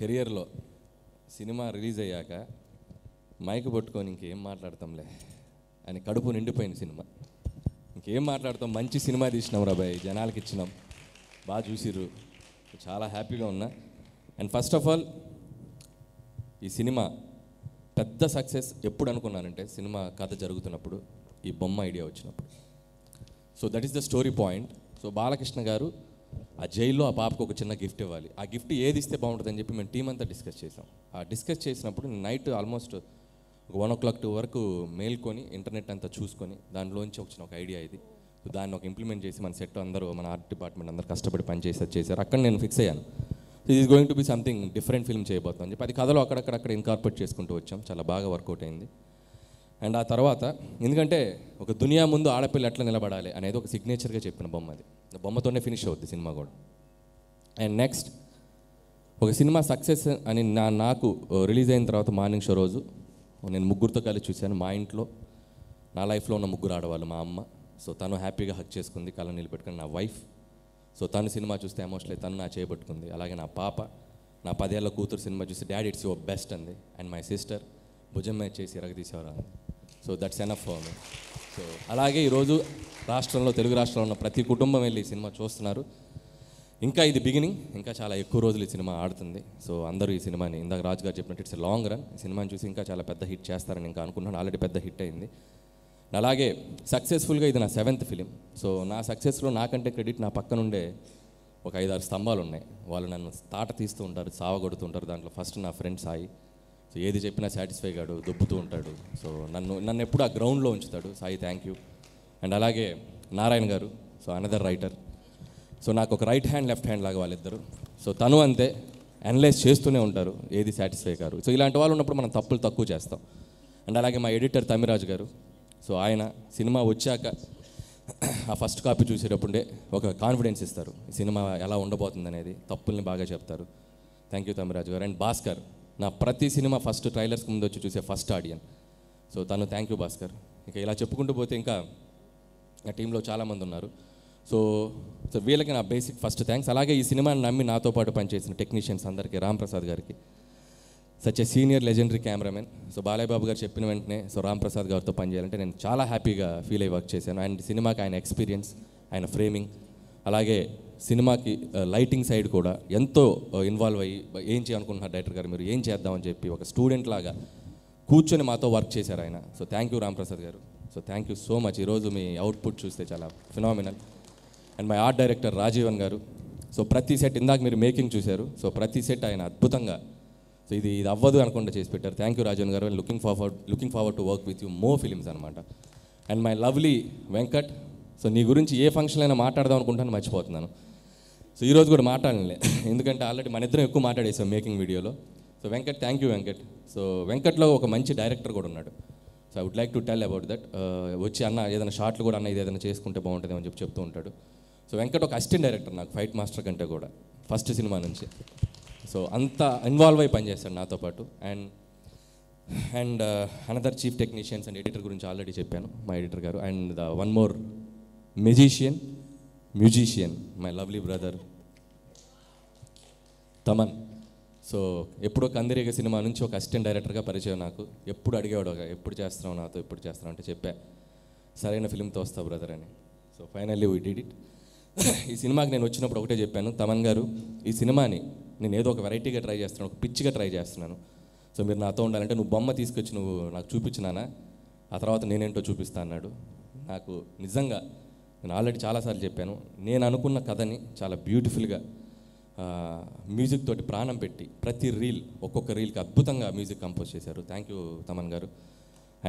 కెరియర్లో cinema release అయ్యాక mic పట్టుకొని ఇంకేం మాట్లాడతాంలే అని కడుపు నిండిపోయిన సినిమా ఇంకేం మాట్లాడతాం మంచి సినిమా తీసినాం రాబాయ్ జనాలకి ఇచ్చినాం బాగా చూసిర్రు చాలా హ్యాపీగా ఉన్నా అండ్ ఫస్ట్ ఆఫ్ ఆల్ ఈ సినిమా పెద్ద సక్సెస్ ఎప్పుడు అనుకున్నానంటే సినిమా కథ జరుగుతున్నప్పుడు ఈ బొమ్మ ఐడియా వచ్చినప్పుడు so that is the story point so Balakrishna garu ఆ జైల్లో ఆ పాపకు ఒక చిన్న గిఫ్ట్ ఇవ్వాలి ఆ గిఫ్ట్ ఏది ఇస్తే బాగుంటుందని చెప్పి మేము టీం అంతా డిస్కస్ చేసాం ఆ డిస్కస్ చేసినప్పుడు night almost one o'clock two వరకు మేల్కొని ఇంటర్నెట్ అంతా చూసుకొని దానిలోంచి వచ్చిన ఒక ఐడియా ఇది దాన్ని ఒక ఇంప్లిమెంట్ చేసి మన సెట్ అందరూ మన ఆర్ట్ డిపార్ట్మెంట్ అందరూ కష్టపడి పనిచేసి చేశారు అక్కడ నేను ఫిక్స్ అయ్యాను is going to be something different film చేయబోతున్నాను చెప్పి అది కథలో అక్కడక్కడక్కడ ఇన్కార్పొరేట్ చేసుకుంటూ వచ్చాం చాలా బాగా వర్కౌట్ అయింది అండ్ ఆ తర్వాత ఎందుకంటే ఒక దునియా ముందు ఆడపిల్ల ఎట్లా నిలబడాలి అనేది ఒక సిగ్నేచర్గా చెప్పిన బొమ్మ అది బొమ్మతోనే ఫినిష్ అవుద్ది సినిమా కూడా అండ్ నెక్స్ట్ ఒక సినిమా సక్సెస్ అని నా నాకు రిలీజ్ అయిన తర్వాత మార్నింగ్ షో రోజు నేను ముగ్గురితో కలిసి చూశాను మా ఇంట్లో నా లైఫ్లో ఉన్న ముగ్గురు ఆడవాళ్ళు మా అమ్మ సో తను హ్యాపీగా హక్ చేసుకుంది కళ్ళ నిలబెట్టుకుని నా వైఫ్ సో తను సినిమా చూస్తే ఎమోషనల్ తను నా చేపట్టుకుంది అలాగే నా పాప నా పదేళ్ల కూతురు సినిమా చూసి డాడీ ఇట్స్ యువర్ బెస్ట్ అంది అండ్ మై సిస్టర్ భుజం మీద చేసి ఎరగదీసేవారా so that's enough for me so అలాగే ఈరోజు రాష్ట్రంలో తెలుగు రాష్ట్రంలో ఉన్న ప్రతి కుటుంబం వెళ్ళి సినిమా చూస్తున్నారు ఇంకా ఇది బిగినింగ్ ఇంకా చాలా ఎక్కువ రోజులు ఈ సినిమా ఆడుతుంది సో అందరూ ఈ సినిమాని ఇందాక రాజు గారు చెప్పినట్టు ఇట్స్ లాంగ్ రన్ సినిమాని చూసి ఇంకా చాలా పెద్ద హిట్ చేస్తారని ఇంకా అనుకున్నాను ఆల్రెడీ పెద్ద హిట్ అయింది అలాగే సక్సెస్ఫుల్గా ఇది నా సెవెంత్ ఫిలిం సో నా సక్సెస్లో నాకంటే క్రెడిట్ నా పక్కనుండే ఒక ఐదారు స్తంభాలు ఉన్నాయి వాళ్ళు నన్ను తాట తీస్తూ ఉంటారు సావగొడుతుంటారు దాంట్లో ఫస్ట్ నా ఫ్రెండ్ సాయి సో ఏది చెప్పినా సాటిస్ఫై కాడు దొబ్బుతూ ఉంటాడు సో నన్ను నన్ను ఎప్పుడు ఆ గ్రౌండ్లో ఉంచుతాడు సాయి థ్యాంక్ యూ అండ్ అలాగే నారాయణ గారు సో అనదర్ రైటర్ సో నాకు ఒక రైట్ హ్యాండ్ లెఫ్ట్ హ్యాండ్ లాగా వాళ్ళిద్దరు సో తను అంతే అనలైజ్ చేస్తూనే ఉంటారు ఏది సాటిస్ఫై కారు సో ఇలాంటి వాళ్ళు ఉన్నప్పుడు మనం తప్పులు తక్కువ చేస్తాం అండ్ అలాగే మా ఎడిటర్ తమిరాజు గారు సో ఆయన సినిమా వచ్చాక ఆ ఫస్ట్ కాపీ చూసేటప్పుడే ఒక కాన్ఫిడెన్స్ ఇస్తారు సినిమా ఎలా ఉండబోతుంది అనేది తప్పుల్ని బాగా చెప్తారు థ్యాంక్ యూ తమిరాజు గారు అండ్ భాస్కర్ నా ప్రతి సినిమా ఫస్ట్ ట్రైలర్స్కి ముందు వచ్చి చూసే ఫస్ట్ ఆడియన్ సో తను థ్యాంక్ యూ భాస్కర్ ఇంకా ఇలా చెప్పుకుంటూ పోతే ఇంకా నా టీంలో చాలామంది ఉన్నారు సో సో వీళ్ళకి నా బేసిక్ ఫస్ట్ థ్యాంక్స్ అలాగే ఈ సినిమాని నమ్మి నాతో పాటు పనిచేసిన టెక్నీషియన్స్ అందరికీ రామ్ప్రసాద్ గారికి such a senior legendary cameraman so Balayyababu garu చెప్పిన వెంటనే సో రామ్ప్రసాద్ గారితో పనిచేయాలంటే నేను చాలా హ్యాపీగా ఫీల్ అయ్యి వర్క్ చేశాను అండ్ సినిమాకి ఆయన ఎక్స్పీరియన్స్ ఆయన ఫ్రేమింగ్ అలాగే సినిమాకి లైటింగ్ సైడ్ కూడా ఎంతో ఇన్వాల్వ్ అయ్యి ఏం చేయాలనుకుంటున్నారు డైరెక్టర్ గారు మీరు ఏం చేద్దామని చెప్పి ఒక స్టూడెంట్ లాగా కూర్చొని మాతో వర్క్ చేశారు ఆయన so thank you Ramprasad garu so thank you so much ఈరోజు మీ అవుట్పుట్ చూస్తే చాలా phenomenal and my art director Rajeevan garu so ప్రతి సెట్ ఇందాక మీరు మేకింగ్ చూశారు సో ప్రతి సెట్ ఆయన అద్భుతంగా సో ఇది ఇది అవ్వదు అనుకుంటే చేసి పెట్టారు thank you Rajeevan garu looking forward looking forward to work with you మో ఫిలిమ్స్ అనమాట and my lovely Venkat so నీ గురించి ఏ ఫంక్షన్ అయినా మాట్లాడదాం అనుకుంటాను మర్చిపోతున్నాను సో ఈరోజు కూడా మాట్లాడలే ఎందుకంటే ఆల్రెడీ మన ఇద్దరం ఎక్కువ మాట్లాడేసాం మేకింగ్ వీడియోలో so Venkat thank you Venkat so వెంకట్లో ఒక మంచి డైరెక్టర్ కూడా ఉన్నాడు so I would like to tell about that వచ్చి అన్న ఏదైనా షార్ట్లు కూడా అన్న ఇది ఏదైనా చేసుకుంటే బాగుంటుంది అని చెప్పి చెప్తూ ఉంటాడు సో వెంకట్ ఒక అసిస్టెంట్ డైరెక్టర్ నాకు ఫైట్ మాస్టర్ కంటే కూడా ఫస్ట్ సినిమా నుంచి సో అంత ఇన్వాల్వ్ అయి పనిచేస్తాడు నాతో పాటు and and another chief technicians and editor గురించి ఆల్రెడీ చెప్పాను మా editor garu and the one more magician musician my lovely brother Thaman so ఎప్పుడో కందిరేగ సినిమా నుంచి ఒక అసిస్టెంట్ డైరెక్టర్గా పరిచయం నాకు ఎప్పుడు అడిగేవాడు ఎప్పుడు చేస్తున్నావు నాతో ఎప్పుడు చేస్తున్నావు అంటే చెప్పా సరైన ఫిల్మ్తో వస్తావు బ్రదర్ అని so finally we did it ఈ సినిమాకి నేను వచ్చినప్పుడు ఒకటే చెప్పాను తమన్ గారు ఈ సినిమాని నేను ఏదో ఒక వెరైటీగా ట్రై చేస్తున్నాను ఒక పిచ్చిగా ట్రై చేస్తున్నాను సో మీరు నాతో ఉండాలంటే నువ్వు బొమ్మ తీసుకొచ్చి నువ్వు నాకు చూపించినానా ఆ తర్వాత నేనేంటో చూపిస్తా అన్నాడు నాకు నిజంగా నేను ఆల్రెడీ చాలాసార్లు చెప్పాను నేను అనుకున్న కథని చాలా బ్యూటిఫుల్గా మ్యూజిక్ తోటి ప్రాణం పెట్టి ప్రతి రీల్ ఒక్కొక్క రీల్కి అద్భుతంగా మ్యూజిక్ కంపోజ్ చేశారు thank you Thaman garu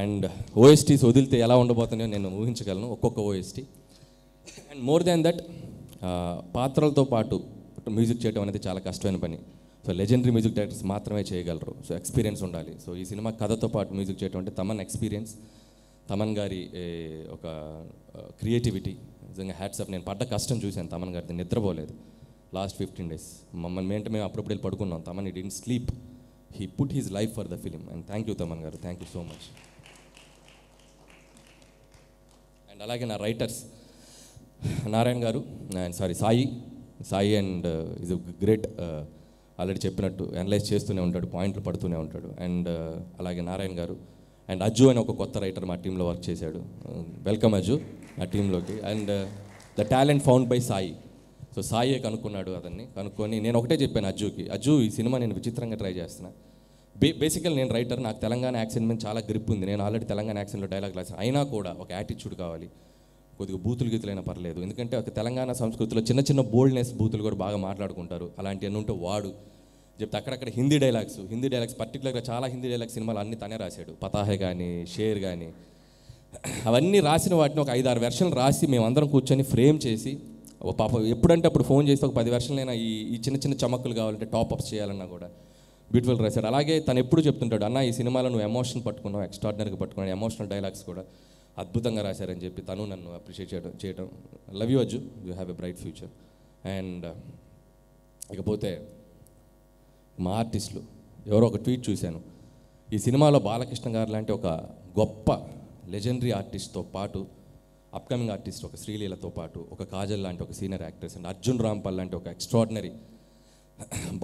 and OSTs వదిలితే ఎలా ఉండబోతున్నాయో నేను ఊహించగలను ఒక్కొక్క OST and more than that పాత్రలతో పాటు మ్యూజిక్ చేయడం అనేది చాలా కష్టమైన పని సో లెజెండరీ మ్యూజిక్ డైరెక్టర్స్ మాత్రమే చేయగలరు సో ఎక్స్పీరియన్స్ ఉండాలి సో ఈ సినిమా కథతో పాటు మ్యూజిక్ చేయడం అంటే తమన్ ఎక్స్పీరియన్స్ తమన్ గారి ఒక క్రియేటివిటీ నిజంగా ఆఫ్ నేను పడ్డ కష్టం చూశాను తమన్ గారిది నిద్రపోలేదు లాస్ట్ ఫిఫ్టీన్ డేస్ మమ్మల్ని ఏంటంటే మేము అప్పుడప్పుడు వెళ్ళి పడుకున్నాం Thaman it in sleep he put his life for the film and thank you Thaman garu thank you so much and అలాగే నా writers Narayana garu and sorry Sai Sai and is great ఆల్రెడీ చెప్పినట్టు అనలైజ్ చేస్తూనే ఉంటాడు పాయింట్లు పడుతూనే ఉంటాడు అండ్ uh, అలాగే నారాయణ గారు అండ్ అజ్జు అని ఒక కొత్త రైటర్ మా టీంలో వర్క్ చేశాడు వెల్కమ్ అజ్జు నా టీంలోకి and the talent found by Sai so Sai కనుక్కున్నాడు అతన్ని కనుక్కొని నేను ఒకటే చెప్పాను అజ్జుకి అజ్జు ఈ సినిమా నేను విచిత్రంగా ట్రై చేస్తున్నా బే బేసికల్ నేను రైటర్ నాకు తెలంగాణ యాక్సెంట్ మీద చాలా గ్రిప్ ఉంది నేను ఆల్రెడీ తెలంగాణ యాక్సెంట్లో డైలాగ్ రాసాను అయినా కూడా ఒక యాటిట్యూడ్ కావాలి కొద్దిగా బూతులు గీతులైనా పర్లేదు ఎందుకంటే ఒక తెలంగాణ సంస్కృతిలో చిన్న చిన్న బోల్డ్నెస్ బూతులు కూడా బాగా మాట్లాడుకుంటారు అలాంటివన్నీ ఉంటే వాడు చెప్తే అక్కడక్కడ హిందీ డైలాగ్స్ హిందీ డైలాగ్స్ పర్టికులర్గా చాలా హిందీ డైలాగ్స్ సినిమాలు అన్నీ తనే రాశాడు పతాహే కానీ షేర్ కానీ అవన్నీ రాసిన వాటిని ఒక ఐదారు వెర్షన్లు రాసి మేమందరం కూర్చొని ఫ్రేమ్ చేసి పాప ఎప్పుడంటే అప్పుడు ఫోన్ చేసి ఒక పది వెర్షన్లైనా ఈ ఈ చిన్న చిన్న చమక్కులు కావాలంటే టాప్అప్స్ చేయాలన్నా కూడా బ్యూటిఫుల్ రాశాడు అలాగే తను ఎప్పుడు చెప్తుంటాడు అన్న ఈ సినిమాలో నువ్వు ఎమోషన్ పట్టుకున్నావు ఎక్స్ట్రాడినరీగా పట్టుకున్నావు ఎమోషనల్ డైలాగ్స్ కూడా అద్భుతంగా రాశారని చెప్పి తను నన్ను అప్రిషియేట్ చేయడం చేయడం love you Ajju you have a bright future and ఇకపోతే మా ఆర్టిస్టులు ఎవరో ఒక ట్వీట్ చూశాను ఈ సినిమాలో బాలకృష్ణ గారు లాంటి ఒక గొప్ప లెజెండరీ ఆర్టిస్ట్తో పాటు అప్కమింగ్ ఆర్టిస్ట్ ఒక శ్రీలీలతో పాటు ఒక కాజల్ లాంటి ఒక senior actress and Arjun Rampal లాంటి ఒక ఎక్స్ట్రాడినరీ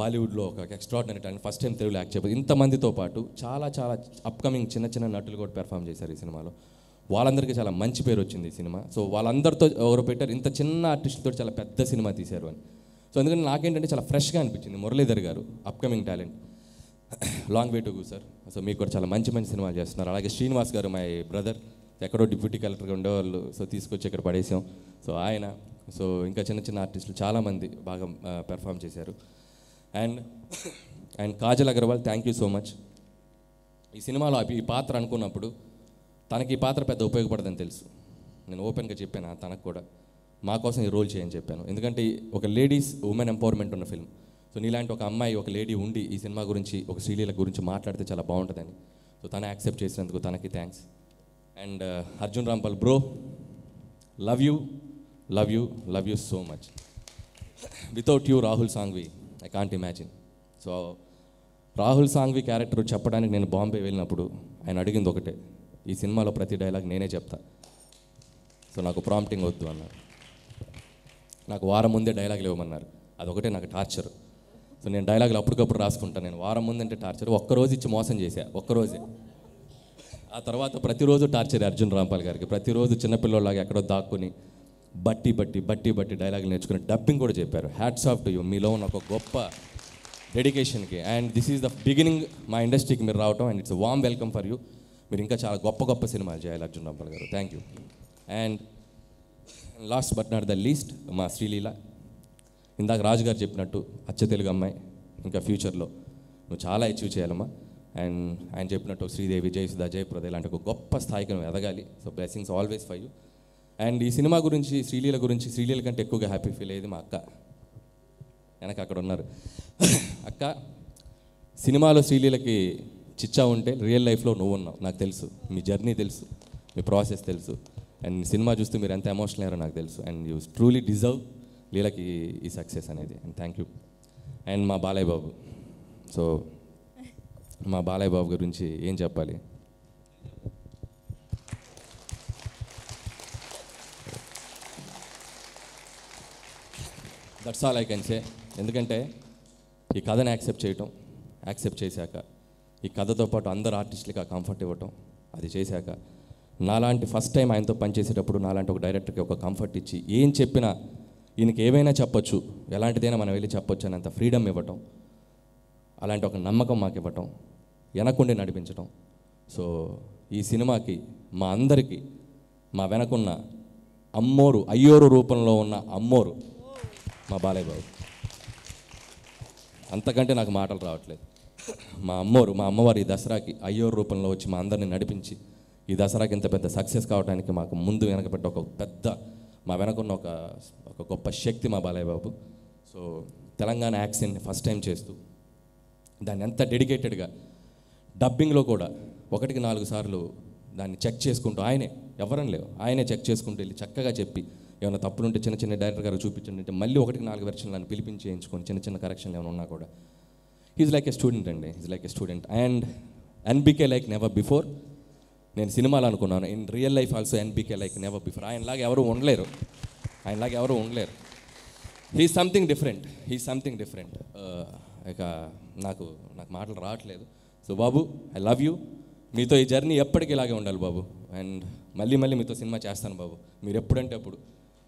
బాలీవుడ్లో ఒక ఎక్స్ట్రాడినరీ టాలెంట్ ఫస్ట్ టైం తెలుగులో యాక్ట్ చేయబోతుంది ఇంతమందితో పాటు చాలా చాలా అప్కమింగ్ చిన్న చిన్న నటులు కూడా పెర్ఫామ్ చేశారు ఈ సినిమాలో వాళ్ళందరికీ చాలా మంచి పేరు వచ్చింది ఈ సినిమా సో వాళ్ళందరితో ఎవరు పెట్టారు ఇంత చిన్న ఆర్టిస్టులతో చాలా పెద్ద సినిమా తీశారు అని సో అందుకని నాకేంటంటే చాలా ఫ్రెష్గా అనిపించింది Muralidhar garu upcoming talent long way to go sir so మీకు కూడా చాలా మంచి మంచి సినిమాలు చేస్తున్నారు అలాగే శ్రీనివాస్ గారు మై బ్రదర్ ఎక్కడో డిప్యూటీ కలెక్టర్గా ఉండేవాళ్ళు సో తీసుకొచ్చి ఇక్కడ పడేసాం సో ఆయన సో ఇంకా చిన్న చిన్న ఆర్టిస్టులు చాలామంది బాగా పెర్ఫామ్ చేశారు and and Kajal Aggarwal thank you so much ఈ సినిమాలో ఈ పాత్ర అనుకున్నప్పుడు తనకి ఈ పాత్ర పెద్ద ఉపయోగపడదని తెలుసు నేను ఓపెన్గా చెప్పాను తనకు కూడా మా కోసం ఈ రోల్ చేయని చెప్పాను ఎందుకంటే ఒక లేడీస్ ఉమెన్ ఎంపవర్మెంట్ ఉన్న ఫిల్మ్ సో నీలాంటి ఒక అమ్మాయి ఒక లేడీ ఉండి ఈ సినిమా గురించి ఒక శ్రీలీల గురించి మాట్లాడితే చాలా బాగుంటుందని సో తనే యాక్సెప్ట్ చేసినందుకు తనకి thanks and uh, Arjun Rampal bro love you love you love you so much without you Rahul Sanghvi I can't imagine so Rahul Sanghvi character చెప్పడానికి నేను బాంబే వెళ్ళినప్పుడు ఆయన అడిగింది ఒకటే ఈ సినిమాలో ప్రతి డైలాగ్ నేనే చెప్తా సో నాకు ప్రాంప్టింగ్ వద్దు అన్నారు నాకు వారం ముందే డైలాగులు ఇవ్వమన్నారు అదొకటే నాకు టార్చర్ సో నేను డైలాగులు అప్పటికప్పుడు రాసుకుంటాను నేను వారం ముందంటే టార్చర్ ఒక్కరోజు ఇచ్చి మోసం చేసా ఒక్కరోజే ఆ తర్వాత ప్రతిరోజు టార్చర్ అర్జున్ రాంపాల్ గారికి ప్రతిరోజు చిన్నపిల్లలాగా ఎక్కడో దాక్కుని బట్టి బట్టి బట్టి బట్టి డైలాగులు నేర్చుకుని డబ్బింగ్ కూడా చెప్పారు హ్యాట్స్ ఆఫ్ టు యూ మీలో ఉన్న ఒక గొప్ప డెడికేషన్కి and this is the beginning మా ఇండస్ట్రీకి మీరు రావటం and it's warm welcome for you మీరు ఇంకా చాలా గొప్ప గొప్ప సినిమాలు చేయాలి Arjun Rampal garu thank you and last but not the least మా శ్రీలీల ఇందాక రాజు గారు చెప్పినట్టు అచ్చ తెలుగు అమ్మాయి ఇంకా ఫ్యూచర్లో నువ్వు చాలా అచీవ్ చేయాలమ్మా అండ్ ఆయన చెప్పినట్టు శ్రీదేవి జయసుధ జయప్రద ఇలాంటి ఒక గొప్ప స్థాయికి నువ్వు ఎదగాలి so blessings always for you and ఈ సినిమా గురించి శ్రీలీల గురించి శ్రీలీల కంటే ఎక్కువగా హ్యాపీ ఫీల్ అయ్యేది మా అక్క వెనక అక్కడ ఉన్నారు అక్క సినిమాలో శ్రీలీలకి చిచ్చా ఉంటే రియల్ లైఫ్లో నువ్వు ఉన్నావు నాకు తెలుసు మీ జర్నీ తెలుసు మీ ప్రాసెస్ తెలుసు అండ్ సినిమా చూస్తే మీరు ఎంత ఎమోషనల్ అయ్యారో నాకు తెలుసు అండ్ యూ ట్రూలీ డిజర్వ్ లీలకి ఈ సక్సెస్ అనేది అండ్ థ్యాంక్ యూ అండ్ మా బాలయ్య బాబు సో మా బాలయ్య బాబు గురించి ఏం చెప్పాలి that's all I can say ఎందుకంటే ఈ కథను యాక్సెప్ట్ చేయటం యాక్సెప్ట్ చేశాక ఈ కథతో పాటు అందరు ఆర్టిస్టులకి ఆ కంఫర్ట్ ఇవ్వటం అది చేశాక నాలాంటి ఫస్ట్ టైం ఆయనతో పనిచేసేటప్పుడు నాలాంటి ఒక డైరెక్టర్కి ఒక కంఫర్ట్ ఇచ్చి ఏం చెప్పినా ఈయనకి ఏవైనా చెప్పొచ్చు ఎలాంటిదైనా మనం వెళ్ళి చెప్పొచ్చు అని అంత ఫ్రీడమ్ ఇవ్వటం అలాంటి ఒక నమ్మకం మాకు ఇవ్వటం వెనకుండి నడిపించటం సో ఈ సినిమాకి మా అందరికీ మా వెనకున్న అమ్మోరు అయ్యోరు రూపంలో ఉన్న అమ్మోరు మా బాలయ్య బాబు అంతకంటే నాకు మాటలు రావట్లేదు మా అమ్మోరు మా అమ్మవారి దసరాకి అయ్యోరు రూపంలో వచ్చి మా అందరిని నడిపించి ఈ దసరాకి ఇంత పెద్ద సక్సెస్ కావడానికి మాకు ముందు వెనకబెట్ట ఒక పెద్ద మా వెనకున్న ఒక ఒక గొప్ప శక్తి మా Balayya Babu so Telangana accent first time చేస్తూ దాన్ని ఎంత డెడికేటెడ్గా డబ్బింగ్లో కూడా ఒకటికి నాలుగు సార్లు దాన్ని చెక్ చేసుకుంటూ ఆయనే ఎవరని లేవు ఆయనే చెక్ చేసుకుంటూ వెళ్ళి చక్కగా చెప్పి ఏమైనా తప్పులుంటే చిన్న చిన్న డైరెక్టర్ గారు చూపించండి అంటే మళ్ళీ ఒకటికి నాలుగు వెర్షన్లు నన్ను పిలిపించి చేయించుకొని చిన్న చిన్న కరెక్షన్లు ఏమైనా ఉన్నా కూడా హీజ్ లైక్ ఎ స్టూడెంట్ అండి he's like a student and NBK like never before నేను సినిమాలు అనుకున్నాను in real life also NBK like never before ఆయనలాగా ఎవరు ఉండలేరు ఆయనలాగా ఎవరు ఉండలేరు he something different he something different ఇక నాకు నాకు మాటలు రావట్లేదు so Babu I love you మీతో ఈ జర్నీ ఎప్పటికీ ఇలాగే ఉండాలి బాబు అండ్ మళ్ళీ మళ్ళీ మీతో సినిమా చేస్తాను బాబు మీరు ఎప్పుడంటే అప్పుడు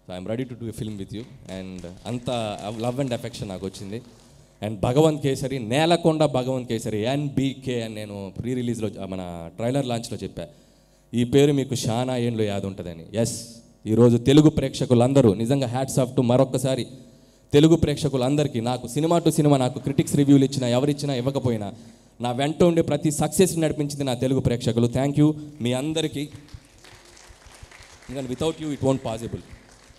so I'm ready to do a film with you and అంత లవ్ అండ్ ఎఫెక్షన్ నాకు వచ్చింది అండ్ భగవంత్ కేసరి నేలకొండ భగవంత్ కేసరి ఎన్బీకే అని నేను ప్రీ రిలీజ్లో మన ట్రైలర్ లాంచ్లో చెప్పాను ఈ పేరు మీకు షానా ఏండ్లు యాద్ ఉంటుందని ఎస్ ఈరోజు తెలుగు ప్రేక్షకులందరూ నిజంగా హ్యాట్స్ ఆఫ్ టు మరొకసారి తెలుగు ప్రేక్షకులందరికీ నాకు సినిమా టు సినిమా నాకు క్రిటిక్స్ రివ్యూలు ఇచ్చినా ఎవరిచ్చినా ఇవ్వకపోయినా నా వెంట ఉండే ప్రతి సక్సెస్ నడిపించింది నా తెలుగు ప్రేక్షకులు థ్యాంక్ యూ మీ అందరికీ ఎందుకంటే without you it won't possible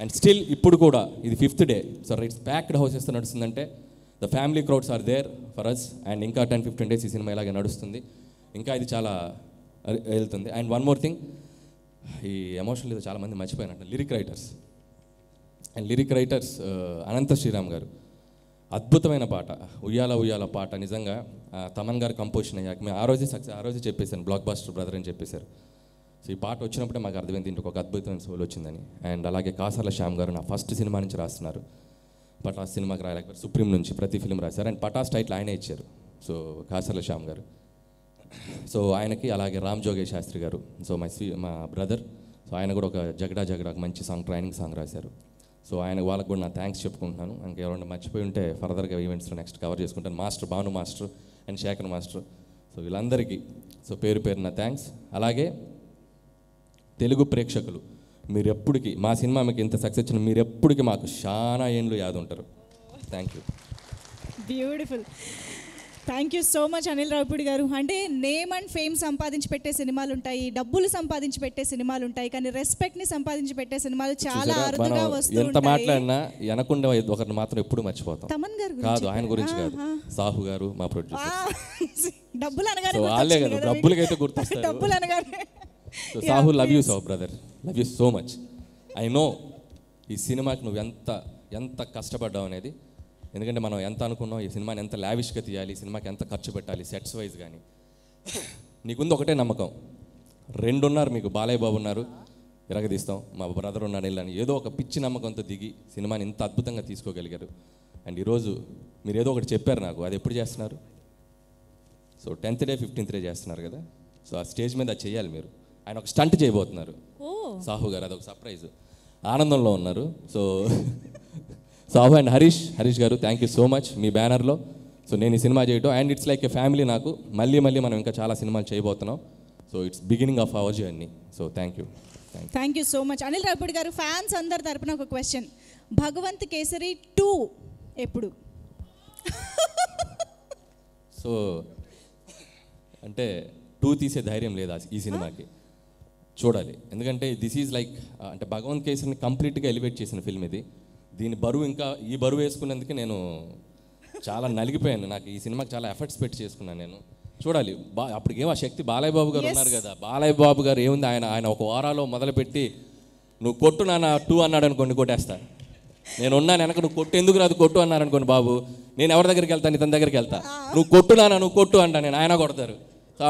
and still ఇప్పుడు కూడా ఇది fifth day so it's packed houses నడుస్తుందంటే the family crowds are there for us and ఇంకా టెన్ ఫిఫ్టీన్ డేస్ ఈ సినిమా ఇలాగే నడుస్తుంది ఇంకా ఇది చాలా వెళ్తుంది అండ్ వన్ మోర్ థింగ్ ఈ ఎమోషన్ లేదో చాలామంది మర్చిపోయినట్టు lyric writers and lyric writers Anantha Sriram garu అద్భుతమైన పాట ఉయ్యాల ఉయ్యాల పాట నిజంగా తమన్ గారు కంపోజిషన్ అయ్యాక మేము ఆ రోజే సక్సెస్ ఆ రోజే చెప్పేశాను బ్లాక్ బాస్టర్ బ్రదర్ అని చెప్పేశారు సో ఈ పాట వచ్చినప్పుడే మాకు అర్థమైంది ఇంటికి ఒక అద్భుతమైన సోల్ వచ్చిందని అండ్ అలాగే కాసర్ల శ్యామ్ గారు నా ఫస్ట్ సినిమా నుంచి రాస్తున్నారు పటాస్ సినిమాకి రాయలేకపోయారు సుప్రీం నుంచి ప్రతి ఫిలిం రాశారు అండ్ పటాస్ టైటిల్ ఆయనే ఇచ్చారు సో కాసర్ల శ్యామ్ గారు సో ఆయనకి అలాగే రామ్ జోగే శాస్త్రి గారు సో మై స్వీ మా బ్రదర్ సో ఆయన కూడా ఒక జగడా జగడా మంచి సాంగ్ ట్రైనింగ్ సాంగ్ రాశారు సో ఆయన వాళ్ళకు కూడా నా థ్యాంక్స్ చెప్పుకుంటున్నాను ఇంకా ఎవరైనా మర్చిపోయి ఉంటే ఫర్దర్గా ఈవెంట్స్లో నెక్స్ట్ కవర్ చేసుకుంటాను master Bhanu master and Shekhar master so వీళ్ళందరికీ సో పేరు పేరు నా థ్యాంక్స్ అలాగే తెలుగు ప్రేక్షకులు మీరు ఎప్పటికీ మా సినిమా మీకు ఇంత సక్సెస్ ఇచ్చిన మీరు ఎప్పటికీ మాకు చాలా ఏండ్లు ఉంటారు thank you beautiful thank you so much Anil Ravipudi garu అంటే నేమ్ అండ్ ఫేమ్ సంపాదించి పెట్టే సినిమాలు ఉంటాయి డబ్బులు సంపాదించి పెట్టే సినిమాలు ఉంటాయి కానీ రెస్పెక్ట్ ని సంపాదించి పెట్టే సినిమాలు చాలా అరుదుగా వస్తూ ఎంత మాట్లాడినా వెనకుండా ఒకరిని మాత్రం ఎప్పుడు మర్చిపోతాం తమన్ గారు కాదు ఆయన గురించి కాదు సాహు గారు మా ప్రొడ్యూసర్ డబ్బులు అనగానే వాళ్ళే కదా డబ్బులకైతే గుర్తొస్తారు డబ్బులు అనగానే Sahu love you so brother love you so much I know ఈ సినిమాకి నువ్వు ఎంత ఎంత కష్టపడ్డావు అనేది ఎందుకంటే మనం ఎంత అనుకున్నాం ఈ సినిమాని ఎంత లావిష్గా తీయాలి సినిమాకి ఎంత ఖర్చు పెట్టాలి సెట్స్ వైజ్ కానీ నీకుంది ఒకటే నమ్మకం రెండున్నారు మీకు బాలయ్య బాబు ఉన్నారు ఇరగదీస్తాం మా బ్రదర్ ఉన్నాడు వెళ్ళాను ఏదో ఒక పిచ్చి నమ్మకంతో దిగి సినిమాని ఇంత అద్భుతంగా తీసుకోగలిగారు అండ్ ఈరోజు మీరు ఏదో ఒకటి చెప్పారు నాకు అది ఎప్పుడు చేస్తున్నారు so tenth day fifteenth day చేస్తున్నారు కదా సో ఆ స్టేజ్ మీద చేయాలి మీరు ఆయన ఒక స్టంట్ చేయబోతున్నారు సాహు గారు అదొక సర్ప్రైజ్ ఆనందంలో ఉన్నారు so Sahu and Harish Harish garu thank you so much మీ బ్యానర్లో సో నేను ఈ సినిమా చేయటం and it's like a family నాకు మళ్ళీ మళ్ళీ మనం ఇంకా చాలా సినిమాలు చేయబోతున్నాం so it's beginning of our journey so thank you thank you so much Anil Ravipudi garu fans అందరి తరపున ఒక క్వశ్చన్ భగవంత్ కేసరి టూ ఎప్పుడు సో అంటే టూ తీసే ధైర్యం లేదా ఈ సినిమాకి చూడాలి ఎందుకంటే దిస్ ఈజ్ లైక్ అంటే భగవంత్ కేసరిని కంప్లీట్గా ఎలివేట్ చేసిన ఫిల్మ్ ఇది దీని బరువు ఇంకా ఈ బరువు వేసుకున్నందుకే నేను చాలా నలిగిపోయాను నాకు ఈ సినిమాకి చాలా ఎఫర్ట్స్ పెట్టి చేసుకున్నాను నేను చూడాలి బా అప్పటికేమో ఆ శక్తి బాలయ్య బాబు గారు ఉన్నారు కదా బాలయ్య బాబు గారు ఏముంది ఆయన ఆయన ఒక వారాలో మొదలుపెట్టి నువ్వు కొట్టు నాన్న టూ అన్నాడు అనుకోండి కొట్టేస్తా నేను ఉన్నాను వెనక నువ్వు కొట్టు ఎందుకు రాదు కొట్టు అన్నారు అనుకోండి బాబు నేను ఎవరి దగ్గరికి వెళ్తాను ఇతని దగ్గరికి వెళ్తా నువ్వు కొట్టు నాన్న నువ్వు కొట్టు అంటా నేను ఆయన కొడతారు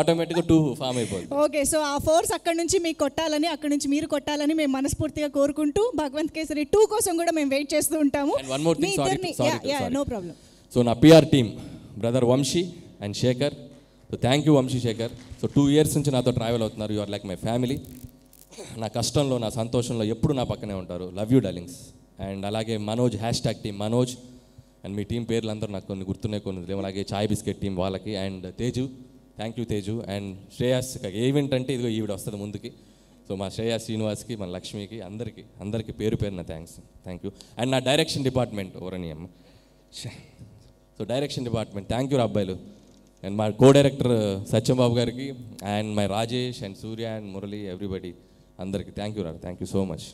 ఆటోమేటిక్గా టూ ఫామ్ అయిపోతుంది ఓకే సో ఆ ఫోర్స్ అక్కడ నుంచి మీకు కొట్టాలని అక్కడ నుంచి మీరు కొట్టాలని మేము మనస్ఫూర్తిగా కోరుకుంటూ భగవంత్ కేసరి టూ కోసం కూడా మేము వెయిట్ చేస్తూ ఉంటాము one more thing sorry sorry no problem so నా PR team brother Vamshi and Shekhar so thank you Vamshi Shekhar so two years నుంచి నాతో ట్రావెల్ అవుతున్నారు you are are like my family నా కష్టంలో నా సంతోషంలో ఎప్పుడు నా పక్కనే ఉంటారు లవ్ యూ డార్లింగ్స్ అండ్ అలాగే మనోజ్ హ్యాష్ ట్యాగ్ టీమ్ మనోజ్ అండ్ మీ టీం పేర్లు అందరూ నాకు కొన్ని గుర్తునే కొన్ని అలాగే చాయ్ బిస్కెట్ టీం వాళ్ళకి and Teju thank you Teju and Shreyas event అంటే ఇదిగో ఈవిడ వస్తుంది ముందుకి సో మా శ్రేయా శ్రీనివాస్కి మన లక్ష్మికి అందరికీ అందరికీ పేరు పేరున థ్యాంక్స్ థ్యాంక్ యూ అండ్ నా డైరెక్షన్ డిపార్ట్మెంట్ ఓరని అమ్మ so direction department thank you అబ్బాయిలు అండ్ మా కో డైరెక్టర్ సత్యంబాబు గారికి and my Rajesh and Surya and Murali everybody అందరికీ థ్యాంక్ యూ రా థ్యాంక్ యూ సో మచ్